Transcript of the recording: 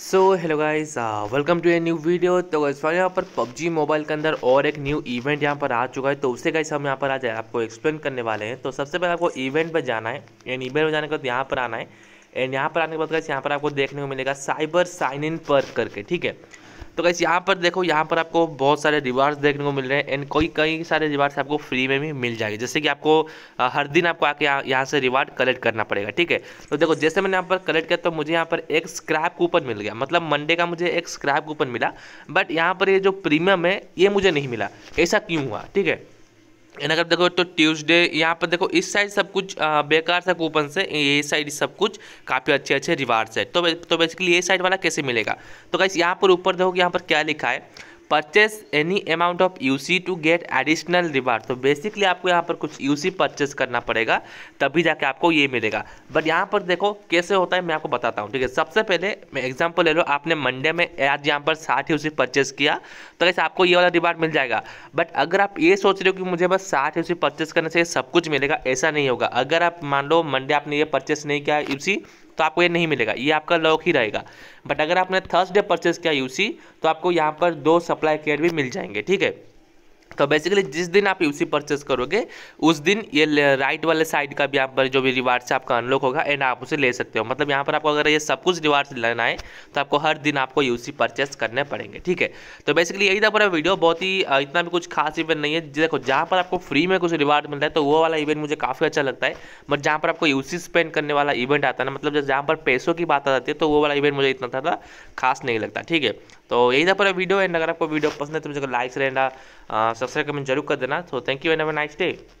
so hello guys welcome to a new video तो यहाँ पर पबजी मोबाइल के अंदर और एक न्यू इवेंट यहाँ पर आ चुका है तो उसे गाइस हम यहाँ पर आ जाए आपको एक्सप्लेन करने वाले हैं तो सबसे पहले आपको इवेंट पर जाना है एंड इवेंट में जाने के बाद यहाँ पर आना है एंड यहाँ पर आने के बाद गाइस यहाँ पर आपको देखने को मिलेगा साइबर साइन इन पर करके ठीक है तो कैसे यहाँ पर देखो यहाँ पर आपको बहुत सारे रिवार्ड्स देखने को मिल रहे हैं एंड कोई कई सारे रिवार्ड्स आपको फ्री में भी मिल जाएंगे जैसे कि आपको हर दिन आपको आके यहाँ से रिवार्ड कलेक्ट करना पड़ेगा ठीक है तो देखो जैसे मैंने यहाँ पर कलेक्ट किया तो मुझे यहाँ पर एक स्क्रैप कूपन मिल गया मतलब मंडे का मुझे एक स्क्रैप कूपन मिला बट यहाँ पर ये जो प्रीमियम है ये मुझे नहीं मिला ऐसा क्यों हुआ ठीक है एंड अगर देखो तो ट्यूसडे यहाँ पर देखो इस साइड सब कुछ बेकार सा कूपन से ये साइड सब कुछ काफ़ी अच्छे अच्छे रिवार्ड्स है तो तो बेसिकली ये साइड वाला कैसे मिलेगा तो कैसे यहाँ पर ऊपर देखो कि यहाँ पर क्या लिखा है purchase any amount of UC to get additional reward तो बेसिकली आपको यहाँ पर कुछ यूसी परचेस करना पड़ेगा तभी जाके आपको ये मिलेगा बट यहाँ पर देखो कैसे होता है मैं आपको बताता हूँ ठीक है सबसे पहले मैं एग्जाम्पल ले लो आपने मंडे में आज यहाँ पर साठ यूसी परचेस किया तो कैसे आपको ये वाला रिवार्ड मिल जाएगा बट अगर आप ये सोच रहे हो कि मुझे बस साठ यूसी परचेस करने से सब कुछ मिलेगा ऐसा नहीं होगा अगर आप मान लो मंडे आपने ये परचेस नहीं किया यूसी तो आपको ये नहीं मिलेगा ये आपका लॉक ही रहेगा बट अगर आपने थर्सडे परचेज किया यूसी तो आपको यहाँ पर दो सप्लाई केयर भी मिल जाएंगे ठीक है तो बेसिकली जिस दिन आप यूसी परचेस करोगे उस दिन ये राइट वाले साइड का भी यहाँ पर जो भी रिवार्ड्स आपका अनलॉक होगा एंड आप उसे ले सकते हो मतलब यहाँ पर आपको अगर ये सब कुछ रिवार्ड्स लेना है तो आपको हर दिन आपको यूसी परचेस करने पड़ेंगे ठीक है तो बेसिकली यही था पूरा वीडियो बहुत ही इतना भी कुछ खास इवेंट नहीं है देखो जहाँ पर आपको फ्री में कुछ रिवार्ड मिलता है तो वो वाला इवेंट मुझे काफ़ी अच्छा लगता है बट जहाँ पर आपको यूसी स्पेंड करने वाला इवेंट आता है ना मतलब जहाँ पर पैसों की बात आ जाती है तो वो वाला इवेंट मुझे इतना ज़्यादा खास नहीं लगता ठीक है तो यही था पूरा वीडियो एंड अगर आपको वीडियो पसंद है तो मुझे लाइक्स रहना सब सब्सक्राइब कमेंट जरूर कर देना so thank you and have a nice day